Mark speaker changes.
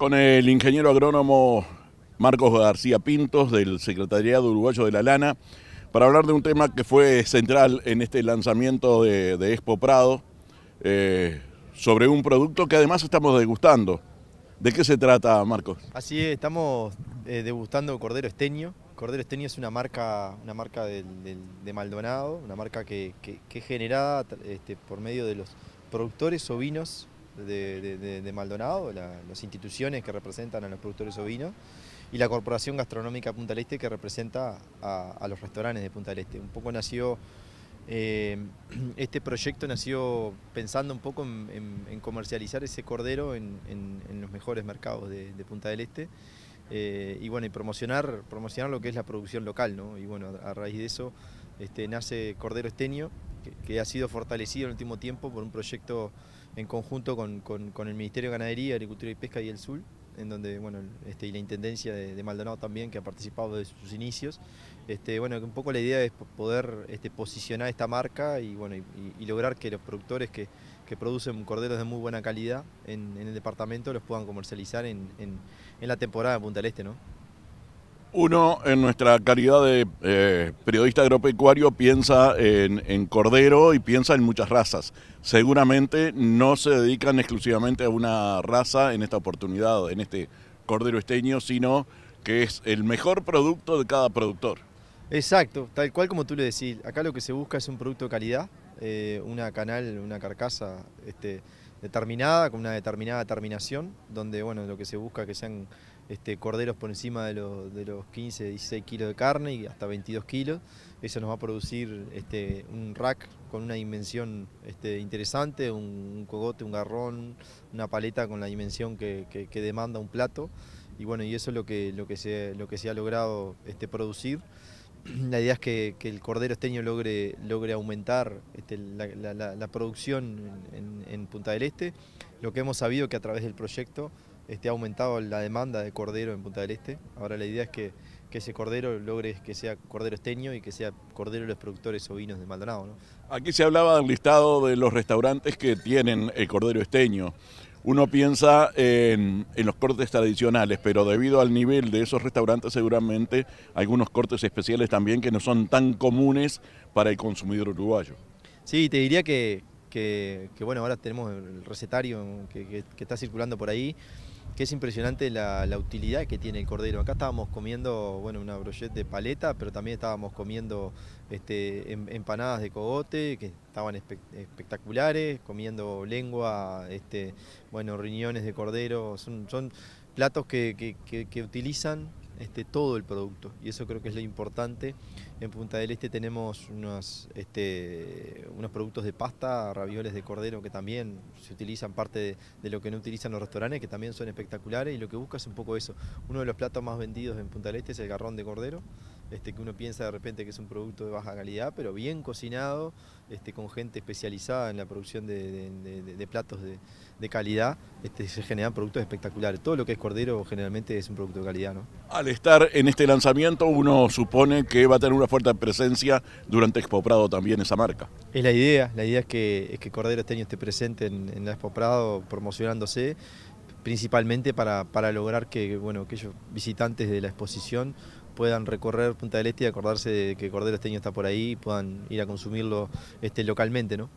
Speaker 1: Con el ingeniero agrónomo Marcos García Pintos del Secretariado Uruguayo de la Lana para hablar de un tema que fue central en este lanzamiento de, Expo Prado eh, sobre un producto que además estamos degustando. ¿De qué se trata, Marcos?
Speaker 2: Así es, estamos eh, degustando Cordero Esteño. Cordero Esteño es una marca, una marca de, Maldonado, una marca que, es generada este, por medio de los productores ovinos de, Maldonado, las instituciones que representan a los productores ovinos y la Corporación Gastronómica Punta del Este que representa a, los restaurantes de Punta del Este. Un poco nació, eh, este proyecto nació pensando un poco en, comercializar ese cordero en, los mejores mercados de, Punta del Este. Eh, y bueno, y promocionar, promocionar lo que es la producción local, ¿no? Y bueno, a, raíz de eso este, nace Cordero Esteño, que, que ha sido fortalecido en el último tiempo por un proyecto en conjunto con, el Ministerio de Ganadería, Agricultura y Pesca y el SUL, en donde, bueno, este, y la Intendencia de, Maldonado también, que ha participado desde sus inicios. Este, bueno, un poco la idea es poder este, posicionar esta marca y, bueno, y, lograr que los productores que, producen corderos de muy buena calidad en, el departamento los puedan comercializar en, la temporada de Punta del Este, ¿no?
Speaker 1: Uno, en nuestra calidad de eh, periodista agropecuario, piensa en, cordero y piensa en muchas razas. Seguramente no se dedican exclusivamente a una raza en esta oportunidad, en este cordero esteño, sino que es el mejor producto de cada productor. Exacto, tal cual como tú le decís.
Speaker 2: Acá lo que se busca es un producto de calidad, eh, una canal, una carcasa este, determinada, con una determinada terminación, donde bueno, lo que se busca que sean este, corderos por encima de, de, los 15, 16 kilos de carne y hasta 22 kilos. Eso nos va a producir este, un rack con una dimensión este, interesante, un, cogote, un garrón, una paleta con la dimensión que, demanda un plato. Y bueno, y eso es lo que, lo que, se, lo que se ha logrado este, producir la idea es que, el cordero esteño logre, logre aumentar este, la, producción en, Punta del Este. Lo que hemos sabido que a través del proyecto este, ha aumentado la demanda de cordero en Punta del Este. Ahora la idea es que, ese cordero logre que sea cordero esteño y que sea cordero de los productores ovinos de Maldonado.
Speaker 1: Aquí se hablaba del listado de los restaurantes que tienen el cordero esteño. Uno piensa en, los cortes tradicionales, pero debido al nivel de esos restaurantes seguramente algunos cortes especiales también que no son tan comunes para el consumidor uruguayo.
Speaker 2: Sí, te diría que, bueno, ahora tenemos el recetario que está circulando por ahí que es impresionante la, utilidad que tiene el cordero. Acá estábamos comiendo, bueno, una brochette de paleta, pero también estábamos comiendo este, em, empanadas de cogote, que estaban espectaculares, comiendo lengua, este, bueno, riñones de cordero, son, platos que, que utilizan este, todo el producto y eso creo que es lo importante. En Punta del Este tenemos unos, este, unos productos de pasta, ravioles de cordero que también se utilizan parte de, de, lo que no utilizan los restaurantes, que también son espectaculares y lo que busca es un poco eso. Uno de los platos más vendidos en Punta del Este es el garrón de cordero. Este, que uno piensa de repente que es un producto de baja calidad, pero bien cocinado, este, con gente especializada en la producción de, platos de, calidad, este, se generan productos espectaculares. Todo lo que es cordero generalmente es un producto de calidad.
Speaker 1: Al estar en este lanzamiento, uno supone que va a tener una fuerte presencia durante Expo Prado también esa marca.
Speaker 2: Es la idea, la idea es que, es que Cordero este esté presente en, Expo Prado promocionándose principalmente para, para lograr que bueno, aquellos visitantes de la exposición puedan recorrer Punta del Este y acordarse de que Cordero Esteño está por ahí y puedan ir a consumirlo este, localmente. ¿no?